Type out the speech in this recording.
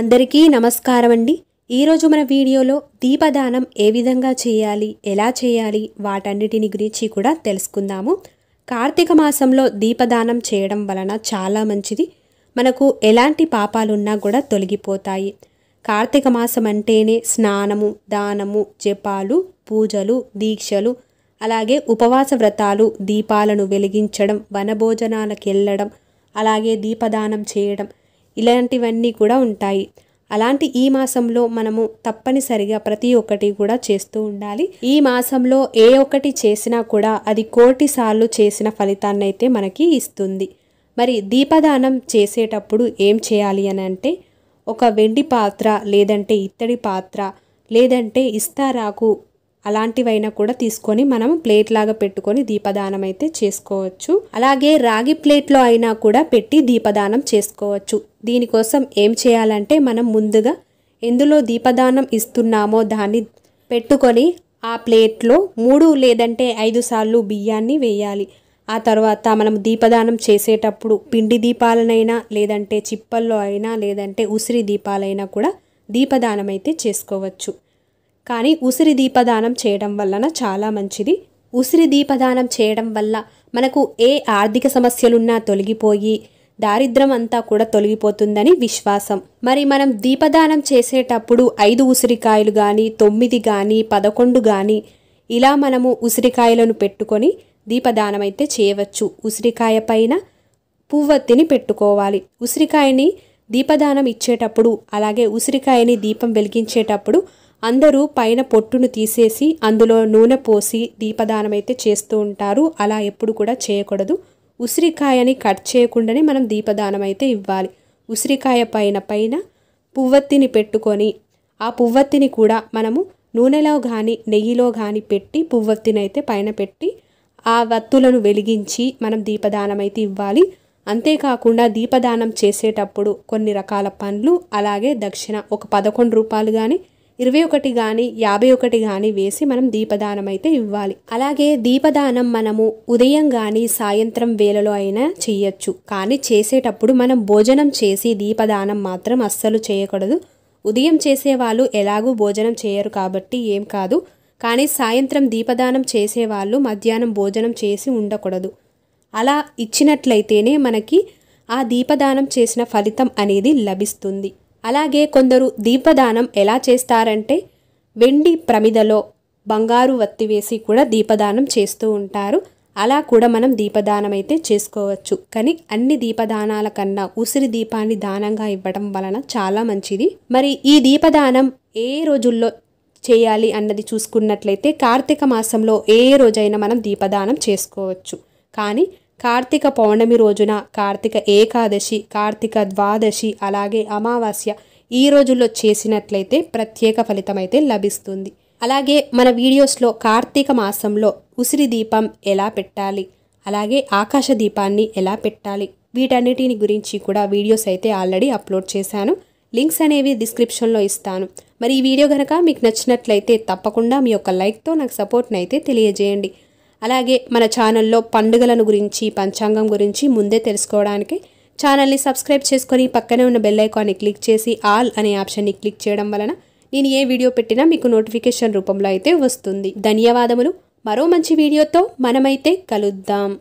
అందరికీ నమస్కారం అండి ఈరోజు మన వీడియోలో దీపదానం ఏ విధంగా చేయాలి ఎలా చేయాలి వాటన్నిటిని గురించి కూడా తెలుసుకుందాము కార్తీక మాసంలో దీపదానం చేయడం వలన చాలా మంచిది మనకు ఎలాంటి పాపాలున్నా కూడా తొలగిపోతాయి కార్తీక మాసం అంటేనే స్నానము దానము జపాలు పూజలు దీక్షలు అలాగే ఉపవాస వ్రతాలు దీపాలను వెలిగించడం వనభోజనాలకు వెళ్ళడం అలాగే దీపదానం చేయడం ఇలాంటివన్నీ కూడా ఉంటాయి అలాంటి ఈ మాసంలో మనము తప్పనిసరిగా ప్రతి ఒక్కటి కూడా చేస్తూ ఉండాలి ఈ మాసంలో ఏ ఒక్కటి చేసినా కూడా అది కోటి సార్లు చేసిన ఫలితాన్ని అయితే మనకి ఇస్తుంది మరి దీపదానం చేసేటప్పుడు ఏం చేయాలి అని అంటే ఒక వెండి పాత్ర లేదంటే ఇత్తడి పాత్ర లేదంటే ఇస్తారాకు అలాంటివైనా కూడా తీసుకొని మనం ప్లేట్ లాగా పెట్టుకొని దీపదానం అయితే చేసుకోవచ్చు అలాగే రాగి ప్లేట్లో అయినా కూడా పెట్టి దీపదానం చేసుకోవచ్చు దీనికోసం ఏం చేయాలంటే మనం ముందుగా ఎందులో దీపదానం ఇస్తున్నామో దాన్ని పెట్టుకొని ఆ ప్లేట్లో మూడు లేదంటే ఐదు సార్లు బియ్యాన్ని వేయాలి ఆ తర్వాత మనం దీపదానం చేసేటప్పుడు పిండి దీపాలనైనా లేదంటే చిప్పల్లో అయినా లేదంటే ఉసిరి దీపాలైనా కూడా దీపదానం అయితే చేసుకోవచ్చు కానీ ఉసిరి దీపదానం చేయడం వలన చాలా మంచిది ఉసిరి దీపదానం చేయడం వల్ల మనకు ఏ ఆర్థిక సమస్యలున్నా తొలగిపోయి దారిద్రం అంతా కూడా తొలగిపోతుందని విశ్వాసం మరి మనం దీపదానం చేసేటప్పుడు ఐదు ఉసిరికాయలు కానీ తొమ్మిది కానీ పదకొండు కానీ ఇలా మనము ఉసిరికాయలను పెట్టుకొని దీపదానం అయితే చేయవచ్చు ఉసిరికాయ పైన పువ్వత్తిని పెట్టుకోవాలి ఉసిరికాయని దీపదానం ఇచ్చేటప్పుడు అలాగే ఉసిరికాయని దీపం వెలిగించేటప్పుడు అందరూ పైన పొట్టును తీసేసి అందులో నూనె పోసి దీపదానమైతే చేస్తూ ఉంటారు అలా ఎప్పుడు కూడా చేయకూడదు ఉసిరికాయని కట్ చేయకుండానే మనం దీపదానం అయితే ఇవ్వాలి ఉసిరికాయ పైన పైన పువ్వత్తిని పెట్టుకొని ఆ పువ్వత్తిని కూడా మనము నూనెలో కానీ నెయ్యిలో కానీ పెట్టి పువ్వత్తిని అయితే పైన పెట్టి ఆ వత్తులను వెలిగించి మనం దీపదానం అయితే ఇవ్వాలి అంతేకాకుండా దీపదానం చేసేటప్పుడు కొన్ని రకాల పండ్లు అలాగే దక్షిణ ఒక పదకొండు రూపాయలు కానీ ఇరవై ఒకటి కానీ యాభై ఒకటి కానీ వేసి మనం దీపదానం అయితే ఇవ్వాలి అలాగే దీపదానం మనము ఉదయం కానీ సాయంత్రం వేళలో అయినా చేయొచ్చు కానీ చేసేటప్పుడు మనం భోజనం చేసి దీపదానం మాత్రం అస్సలు చేయకూడదు ఉదయం చేసేవాళ్ళు ఎలాగూ భోజనం చేయరు కాబట్టి ఏం కాదు కానీ సాయంత్రం దీపదానం చేసేవాళ్ళు మధ్యాహ్నం భోజనం చేసి ఉండకూడదు అలా ఇచ్చినట్లయితేనే మనకి ఆ దీపదానం చేసిన ఫలితం అనేది లభిస్తుంది అలాగే కొందరు దీపదానం ఎలా చేస్తారంటే వెండి ప్రమిదలో బంగారు వత్తి వేసి కూడా దీపదానం చేస్తూ ఉంటారు అలా కూడా మనం దీపదానం అయితే చేసుకోవచ్చు కానీ అన్ని దీపదానాల కన్నా ఉసిరి దీపాన్ని దానంగా ఇవ్వడం వలన చాలా మంచిది మరి ఈ దీపదానం ఏ రోజుల్లో చేయాలి అన్నది చూసుకున్నట్లయితే కార్తీక మాసంలో ఏ రోజైనా మనం దీపదానం చేసుకోవచ్చు కానీ కార్తీక పౌర్ణమి రోజున కార్తీక ఏకాదశి కార్తీక ద్వాదశి అలాగే అమావాస్య ఈ రోజుల్లో చేసినట్లయితే ప్రత్యేక ఫలితం అయితే లభిస్తుంది అలాగే మన వీడియోస్లో కార్తీక మాసంలో ఉసిరి దీపం ఎలా పెట్టాలి అలాగే ఆకాశ దీపాన్ని ఎలా పెట్టాలి వీటన్నిటిని గురించి కూడా వీడియోస్ అయితే ఆల్రెడీ అప్లోడ్ చేశాను లింక్స్ అనేవి డిస్క్రిప్షన్లో ఇస్తాను మరి ఈ వీడియో కనుక మీకు నచ్చినట్లయితే తప్పకుండా మీ యొక్క లైక్తో నాకు సపోర్ట్ని అయితే తెలియజేయండి అలాగే మన ఛానల్లో పండుగలను గురించి పంచాంగం గురించి ముందే తెలుసుకోవడానికి ఛానల్ని సబ్స్క్రైబ్ చేసుకొని పక్కనే ఉన్న బెల్ ఐకాన్ని క్లిక్ చేసి ఆల్ అనే ఆప్షన్ని క్లిక్ చేయడం వలన నేను ఏ వీడియో పెట్టినా మీకు నోటిఫికేషన్ రూపంలో అయితే వస్తుంది ధన్యవాదములు మరో మంచి వీడియోతో మనమైతే కలుద్దాం